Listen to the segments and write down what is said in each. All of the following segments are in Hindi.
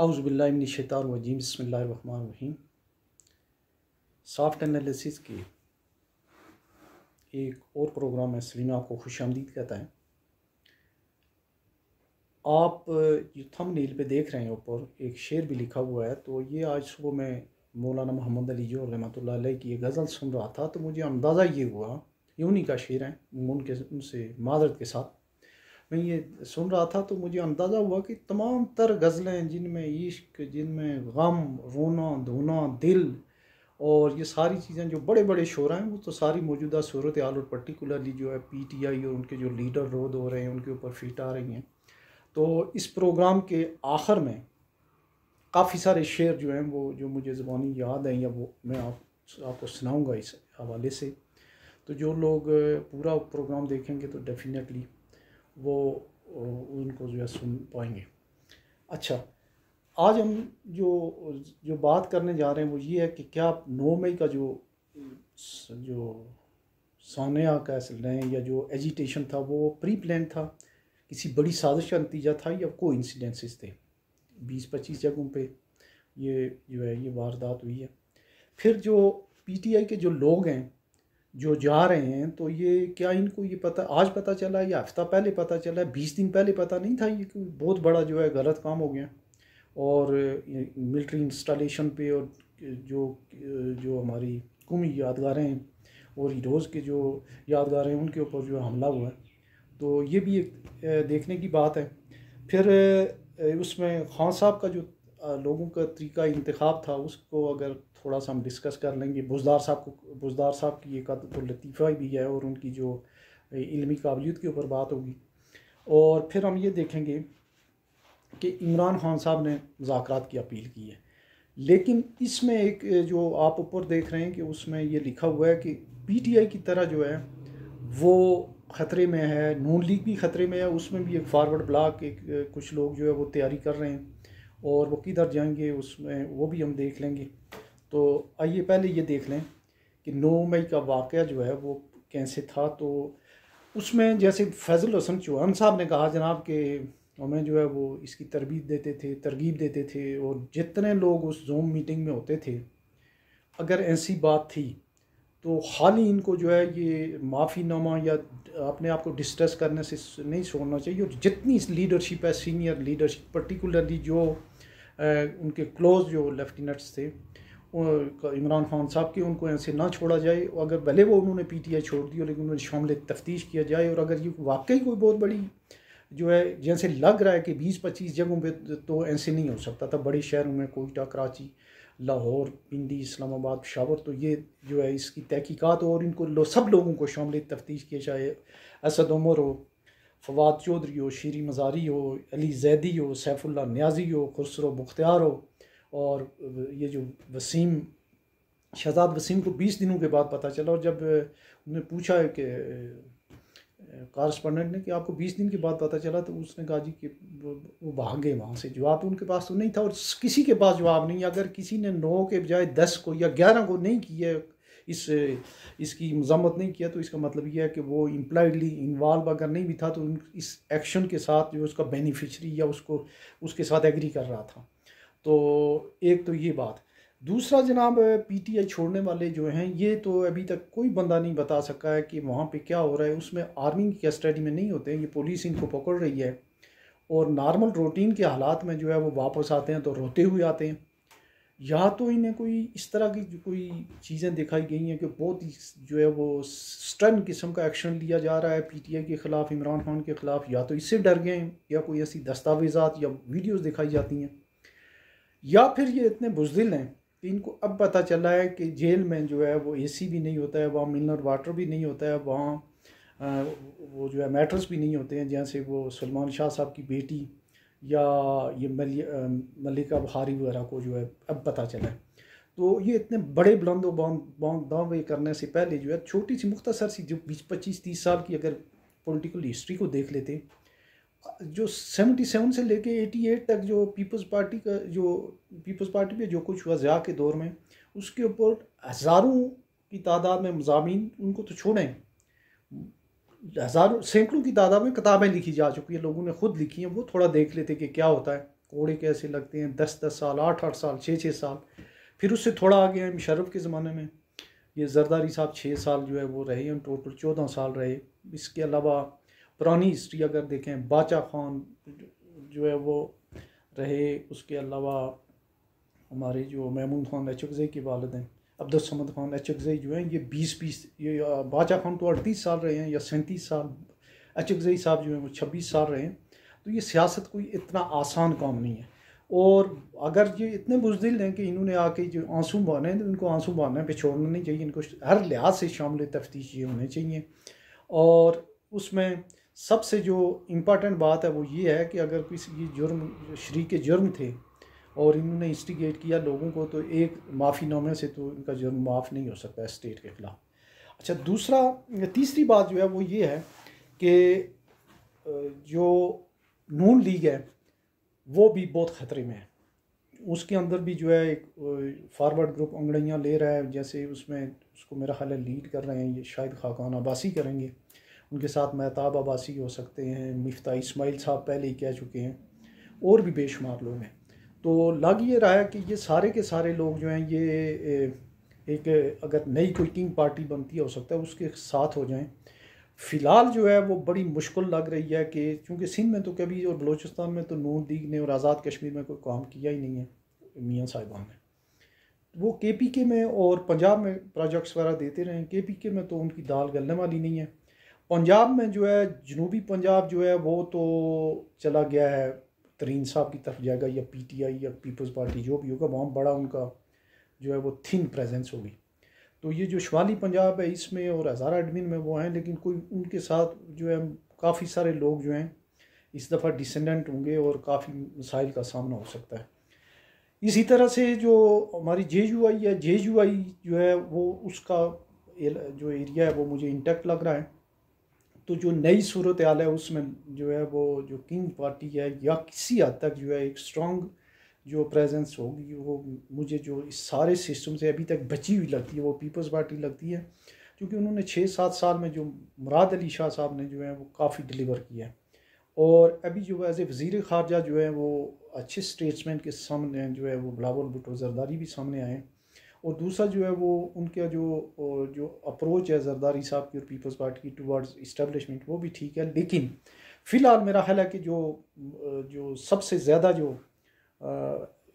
वजीम बसमीम सॉफ्ट एनालिसिस के एक और प्रोग्राम है इसलिए मैं आपको खुश आमदीद कहता है आप जो थम नील पर देख रहे हैं ऊपर एक शेर भी लिखा हुआ है तो ये आज सुबह मैं मौलाना मोहम्मद अली जो रहमत की यह गज़ल सुन रहा था तो मुझे अंदाज़ा ये हुआ ये उन्हीं का शेर है उनके उनसे माजरत के साथ मैं ये सुन रहा था तो मुझे अंदाज़ा हुआ कि तमाम तर गज़लें जिनमें इश्क जिनमें गम रोना धोना दिल और ये सारी चीज़ें जो बड़े बड़े शोर हैं वो तो सारी मौजूदा सूरत हाल और पर्टिकुलरली जो है पी टी आई और उनके जो लीडर रोद हो रहे हैं उनके ऊपर फीट आ रही हैं तो इस प्रोग्राम के आखिर में काफ़ी सारे शेर जो हैं वो जो मुझे ज़बानी याद हैं या वो मैं आप आपको सुनाऊँगा इस हवाले से तो जो लोग पूरा प्रोग्राम देखेंगे तो डेफिनेटली वो उनको जो है सुन पाएंगे अच्छा आज हम जो जो बात करने जा रहे हैं वो ये है कि क्या नौ मई का जो जो सानिया का लें या जो एजिटेशन था वो प्री प्लान था किसी बड़ी साजिश का नतीजा था या को इंसीडेंसेस थे बीस पच्चीस जगहों पे ये जो है ये वारदात हुई है फिर जो पीटीआई के जो लोग हैं जो जा रहे हैं तो ये क्या इनको ये पता आज पता चला या हफ्ता पहले पता चला बीस दिन पहले पता नहीं था ये बहुत बड़ा जो है गलत काम हो गया और मिलिट्री इंस्टॉलेशन पे और जो जो हमारी कुमी यादगारें हैं और हीरोज़ के जो यादगार हैं उनके ऊपर जो हमला हुआ है तो ये भी एक देखने की बात है फिर उसमें खान साहब का जो लोगों का तरीका इंतखब था उसको अगर थोड़ा सा हम डिस्कस कर लेंगे बुजदार साहब को बुजदार साहब की एक आदत तो लतीफ़ा भी है और उनकी जो इलमी काबिलियत के ऊपर बात होगी और फिर हम ये देखेंगे कि इमरान खान साहब ने मुजात की अपील की है लेकिन इसमें एक जो आप ऊपर देख रहे हैं कि उसमें ये लिखा हुआ है कि पीटीआई की तरह जो है वो ख़तरे में है नून लीग भी ख़तरे में है उसमें भी एक फारवर्ड ब्लाक एक कुछ लोग जो है वो तैयारी कर रहे हैं और वो किधर जाएंगे उसमें वो भी हम देख लेंगे तो आइए पहले ये देख लें कि नौ मई का वाक़ जो है वो कैसे था तो उसमें जैसे फैज़ल हसन चौहान साहब ने कहा जनाब के हमें जो है वो इसकी तरबीत देते थे तरगीब देते थे और जितने लोग उस जूम मीटिंग में होते थे अगर ऐसी बात थी तो हाल ही इनको जो है ये माफ़ीनामा या अपने आप को डिस्ट्रेस करने से नहीं छोड़ना चाहिए और जितनी लीडरशिप है सीनियर लीडरशिप पर्टिकुलरली जो उनके क्लोज़ जो लेफ्टिनेंट्स थे इमरान खान साहब के उनको ऐसे ना छोड़ा जाए और अगर भले वो उन्होंने पी टी आई छोड़ दी हो लेकिन उन्हें शामिल तफ्तीश किया जाए और अगर ये वाकई कोई बहुत बड़ी जो है जैसे लग रहा है कि बीस पच्चीस जगहों पर तो, तो ऐसे नहीं हो सकता था बड़े शहरों में कोयटा कराची लाहौर पिंडी इस्लामाबाद पेशावर तो ये जो है इसकी तहकीक़ात हो और इनको लो सब लोगों को शामिल तफ्तीश किया जाए असद उमर हो फवाद चौधरी हो शीरी मज़ारी हो अली जैदी हो सैफुल्ला न्याजी हो खुसरो मुख्तियार हो और ये जो वसीम शहजाद वसीम को बीस दिनों के बाद पता चला और जब उन्हें पूछा कि कारस्पॉन्डेंट ने कि आपको बीस दिन के बाद पता चला तो उसने कहा जी कि वो भाग गए वहाँ से जवाब तो उनके पास तो नहीं था और किसी के पास जवाब नहीं अगर किसी ने नौ के बजाय दस को या ग्यारह को नहीं किया इस इसकी मजम्मत नहीं किया तो इसका मतलब यह है कि वो इम्प्लाइडली इन्वॉल्व अगर नहीं भी था तो इस एक्शन के साथ जो उसका बेनिफिशरी या उसको उसके साथ एग्री कर रहा था तो एक तो ये बात दूसरा जनाब पीटीआई छोड़ने वाले जो हैं ये तो अभी तक कोई बंदा नहीं बता सका है कि वहाँ पे क्या हो रहा है उसमें आर्मी की कस्टडी में नहीं होते हैं ये पुलिस इनको पकड़ रही है और नॉर्मल रूटीन के हालात में जो है वो वापस आते हैं तो रोते हुए आते हैं या तो इन्हें कोई इस तरह की कोई चीज़ें दिखाई गई हैं कि बहुत ही जो है वो स्टर्न किस्म का एक्शन लिया जा रहा है पीटीआई के ख़िलाफ़ इमरान खान के ख़िलाफ़ या तो इससे डर गए हैं या कोई ऐसी दस्तावेज़ात या वीडियोज़ दिखाई जाती हैं या फिर ये इतने बुजदिल हैं कि इनको अब पता चला है कि जेल में जो है वो एसी भी नहीं होता है वहाँ मिनरल वाटर भी नहीं होता है वहाँ वो जो है मेटल्स भी नहीं होते हैं जैसे वो सलमान शाह साहब की बेटी या ये मलिका बहारी वगैरह को जो है अब पता चला है तो ये इतने बड़े बुलंद बौंग दावे करने से पहले जो है छोटी सी मुख्तसर सी जो बीस पच्चीस तीस साल की अगर पॉलिटिकल हिस्ट्री को देख लेते जो 77 से लेके 88 तक जो पीपल्स पार्टी का जो पीपल्स पार्टी में जो कुछ हुआ ज़िया के दौर में उसके ऊपर हज़ारों की तादाद में मजामी उनको तो छोड़ें हज़ारों सैकड़ों की तादाद में किताबें लिखी जा चुकी हैं लोगों ने ख़ुद लिखी हैं वो थोड़ा देख लेते कि क्या होता है कोड़े कैसे लगते हैं दस दस साल आठ आठ साल छः छः साल फिर उससे थोड़ा आगे हैं मुशरफ के ज़माने में ये जरदारी साहब छः साल जो है वो रहे हैं टोटल चौदह साल रहे इसके अलावा पुरानी हिस्ट्री अगर देखें बाचा खान जो है वो रहे उसके अलावा हमारे जो महमूद खान एचकज़ई की वालद हैं अब्दुलसमद खान एचकज़ई जो हैं ये बीस बीस ये बाचा खान तो अड़तीस साल रहे हैं या सैंतीस साल एचकज़ई साहब जो हैं वो छब्बीस साल रहे हैं तो ये सियासत कोई इतना आसान काम नहीं है और अगर ये इतने बुजदिल हैं कि इन्होंने आके जो आंसू बहाने हैं तो इनको आंसू बहाने पे छोड़ना नहीं चाहिए इनको हर लिहाज से शामिल तफ्तीश ये होने चाहिए और उसमें सबसे जो इम्पॉर्टेंट बात है वो ये है कि अगर किसी की जुर्म के जुर्म थे और इन्होंने इंस्टिगेट किया लोगों को तो एक माफ़ी नामे से तो इनका जुर्म माफ़ नहीं हो सकता है स्टेट के ख़िलाफ़ अच्छा दूसरा तीसरी बात जो है वो ये है कि जो नून लीग है वो भी बहुत ख़तरे में है उसके अंदर भी जो है एक फारवर्ड ग्रुप अंगड़ियाँ ले रहा है जैसे उसमें उसको मेरा ख्याल है लीड कर रहे हैं ये शायद खाकान आबासी करेंगे उनके साथ महताब अबासी हो सकते हैं मफ्ता इसमाइल साहब पहले ही कह चुके हैं और भी बेशुमार लोग हैं तो लग ये रहा है कि ये सारे के सारे लोग जो हैं ये एक अगर नई कोई किंग पार्टी बनती है हो सकता है उसके साथ हो जाएं फ़िलहाल जो है वो बड़ी मुश्किल लग रही है कि क्योंकि सिंध में तो कभी और बलूचिस्तान में तो नून लीग ने और आज़ाद कश्मीर में कोई काम किया ही नहीं है मियाँ साहिबान ने वो के पी के में और पंजाब में प्रोजेक्ट्स वगैरह देते रहें के पी के में तो उनकी दाल गलने वाली नहीं है पंजाब में जो है जनूबी पंजाब जो है वो तो चला गया है तरीन साहब की तरफ जाएगा या पीटीआई या पीपल्स पार्टी जो भी होगा वहाँ बड़ा उनका जो है वो थिन प्रेजेंस होगी तो ये जो शुमाली पंजाब है इसमें और हज़ारा एडमिन में वो हैं लेकिन कोई उनके साथ जो है काफ़ी सारे लोग जो हैं इस दफ़ा डिसेंडेंट होंगे और काफ़ी मसाइल का सामना हो सकता है इसी तरह से जो हमारी जे यू आई है जे यू आई जो है वो उसका जो एरिया है वो मुझे इंटेक्ट लग रहा है तो जो नई सूरत हाल है उसमें जो है वो जो किंग पार्टी है या किसी हद तक जो है एक स्ट्रॉन्ग जो प्रेजेंस होगी वो मुझे जो इस सारे सिस्टम से अभी तक बची हुई लगती है वो पीपल्स पार्टी लगती है क्योंकि उन्होंने छः सात साल में जो मुराद अली शाह साहब ने जो है वो काफ़ी डिलीवर किया है और अभी जो एज़ ए वज़ी ख़ारजा जो है वो अच्छे स्टेट्समैन के सामने जो है वो बिलावल भुटो जरदारी भी सामने आए हैं और दूसरा जो है वो उनका जो जो अप्रोच है जरदारी साहब की और पीपल्स पार्टी की टूवर्ड्स इस्टबलिशमेंट वो भी ठीक है लेकिन फ़िलहाल मेरा ख्याल है कि जो जो सबसे ज़्यादा जो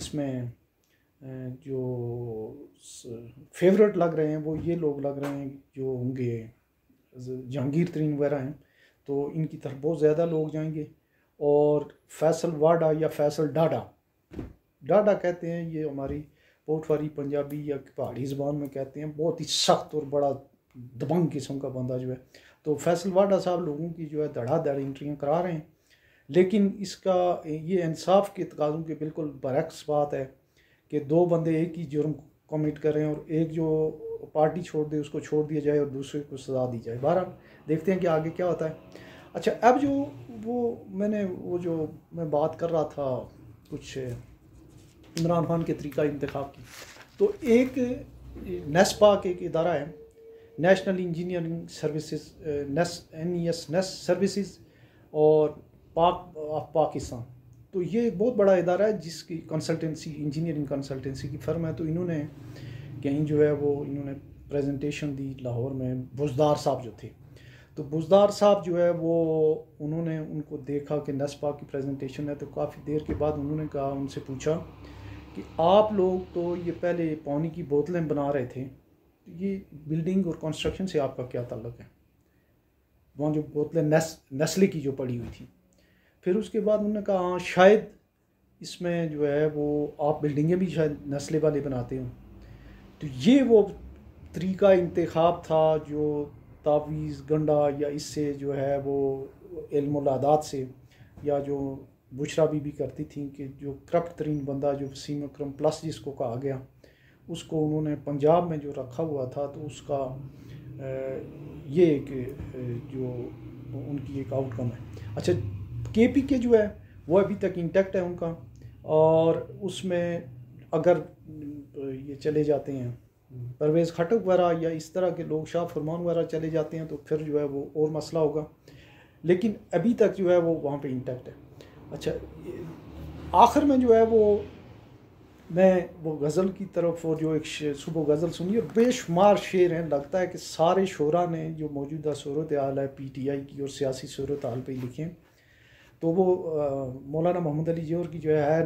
इसमें जो फेवरेट लग रहे हैं वो ये लोग लग रहे हैं जो होंगे जहांगीर तरीन वगैरह हैं तो इनकी तरफ बहुत ज़्यादा लोग जाएंगे और फैसल वाडा या फैसल डाडा डाडा कहते हैं ये हमारी पोटवारी पंजाबी या पहाड़ी ज़बान में कहते हैं बहुत ही सख्त और बड़ा दबंग किस्म का बंदा जो है तो फैसल वाडा साहब लोगों की जो है धड़ाधड़ इंट्रियाँ करा रहे हैं लेकिन इसका ये इंसाफ के तकाजों के बिल्कुल बरक्स बात है कि दो बंदे एक ही जुर्म कमिट करें और एक जो पार्टी छोड़ दे उसको छोड़ दिया जाए और दूसरे को सजा दी जाए बहरहाल देखते हैं कि आगे क्या होता है अच्छा अब जो वो मैंने वो जो मैं बात कर रहा था कुछ इमरान खान के तरीका इंतखब की तो एक नेस्पा के एक इदारा है National Engineering Services NES N E S NES services और पाक ऑफ पाकिस्तान तो ये एक बहुत बड़ा इदारा है जिसकी कंसल्टेंसी इंजीनियरिंग कंसल्टेंसी की फर्म है तो इन्होंने कहीं जो है वो इन्होंने प्रेजेंटेशन दी लाहौर में बुजदार साहब जो थे तो बुजदार साहब जो है वो उन्होंने उनको देखा कि नस्पा की प्रेजेंटेशन है तो काफ़ी देर के बाद उन्होंने कहा उनसे पूछा कि आप लोग तो ये पहले पानी की बोतलें बना रहे थे तो ये बिल्डिंग और कंस्ट्रक्शन से आपका क्या ताल्लुक है वहाँ जो बोतलें नस, नस्ले की जो पड़ी हुई थी फिर उसके बाद उन्होंने कहा हाँ, शायद इसमें जो है वो आप बिल्डिंगें भी शायद नस्ले वाले बनाते हो तो ये वो तरीका इंतखब था जो तावीज़ गंडा या इससे जो है वो इल्मादात से या जो बुशरा बीबी करती थी कि जो करप्ट तरीन बंदा जो वसीम अक्रम प्लस जिसको कहा गया उसको उन्होंने पंजाब में जो रखा हुआ था तो उसका ये एक जो उनकी एक आउटकम है अच्छा के पी के जो है वो अभी तक इंटैक्ट है उनका और उसमें अगर ये चले जाते हैं परवेज़ खटक वगैरह या इस तरह के लोग शाह फरमान वगैरह चले जाते हैं तो फिर जो है वो और मसला होगा लेकिन अभी तक जो है वो वहाँ पे इंटैक्ट है अच्छा आखिर में जो है वो मैं वो गज़ल की तरफ और जो एक सुबह गज़ल सुनी और बेशुमार शेर हैं लगता है कि सारे शोरा ने जो मौजूदा सूरत हाल है पी टी आई की और सियासी सूरत हाल पर लिखे तो वो मौलाना मोहम्मद अली जोर की जो है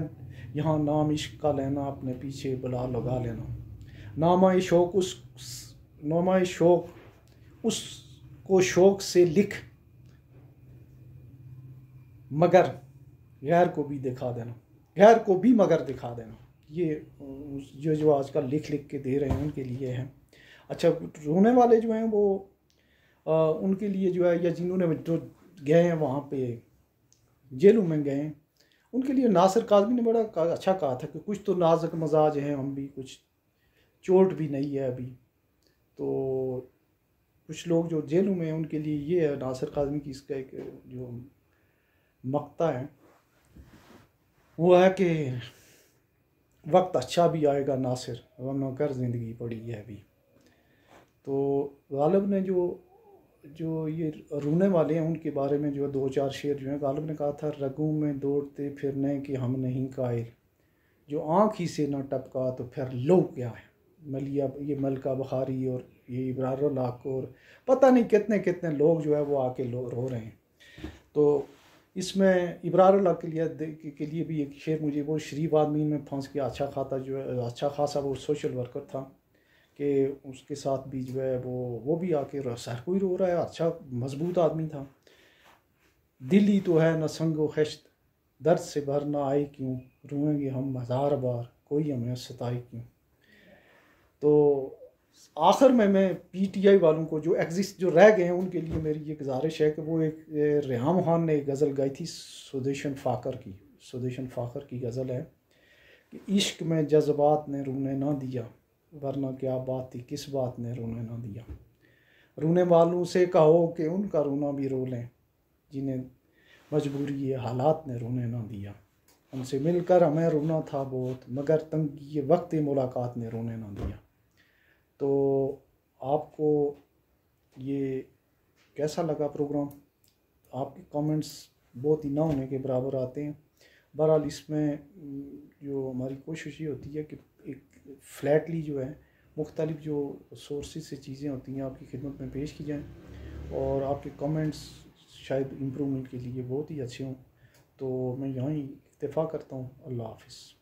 यहाँ नाम इश्क का लेना अपने पीछे बला लगा लेना नामा शौक उस नामा शौक उसको शौक से लिख मगर गैर को भी दिखा देना गैर को भी मगर दिखा देना ये जो जो आजकल लिख लिख के दे रहे हैं उनके लिए हैं अच्छा रोने वाले जो हैं वो आ, उनके लिए जो है या जिन्होंने जो गए हैं वहाँ पे जेलों में गए हैं उनके लिए नासिर काजमी ने बड़ा अच्छा कहा था कि कुछ तो नाजुक मजाज हैं हम भी कुछ चोट भी नहीं है अभी तो कुछ लोग जो जेलों में हैं उनके लिए ये है नासिर काजमी की इसका एक जो मकता है वो है कि वक्त अच्छा भी आएगा नासिर वरना कर ज़िंदगी पड़ी है अभी तो गालिब ने जो जो ये रोने वाले हैं उनके बारे में जो दो चार शेर जो हैं गालिब ने कहा था रगों में दौड़ते फिरने कि हम नहीं कायल जो आँख ही से ना टपका तो फिर लो क्या है मलिया ये मलका बहारी और ये इब्रार लाक और पता नहीं कितने कितने लोग जो है वो आके रो रहे हैं तो इसमें इब्रार के लिए के लिए भी एक शेर मुझे वो शरीफ आदमी में फंस गया अच्छा खाता जो है अच्छा खासा वो सोशल वर्कर था कि उसके साथ भी जो है वो वो भी आके सर कोई रो रहा है अच्छा मजबूत आदमी था दिल्ली तो है न संग खश्त दर्द से भर ना आए क्यों रोएंगे हम हज़ार बार कोई हमें सताए क्यों तो आखिर में मैं पीटीआई वालों को जो एग्जिस्ट जो रह गए हैं उनके लिए मेरी ये गुजारिश है कि वो एक रेहम खान ने गज़ल गाई थी सुदेशन फ़ाकर की सुदेशन फ़ाकर की गज़ल है कि इश्क में जज्बात ने रोने ना दिया वरना क्या बात थी किस बात ने रोने ना दिया रोने वालों से कहो कि उनका रोना भी रो लें जिन्हें मजबूरी हालात ने रोने ना दिया उनसे मिलकर हमें रोना था बहुत मगर तंगी वक्त मुलाकात ने रोने ना दिया तो आपको ये कैसा लगा प्रोग्राम आपके कमेंट्स बहुत ही ना होने के बराबर आते हैं बहरहाल इसमें जो हमारी कोशिश ये होती है कि एक फ्लैटली जो है मुख्तलिफ जो सोर्सेज से चीज़ें होती हैं आपकी खिदमत में पेश की जाएँ और आपके कमेंट्स शायद इम्प्रूवमेंट के लिए बहुत ही अच्छे हों तो मैं यहाँ ही इतफ़ा करता हूँ अल्लाह हाफिज़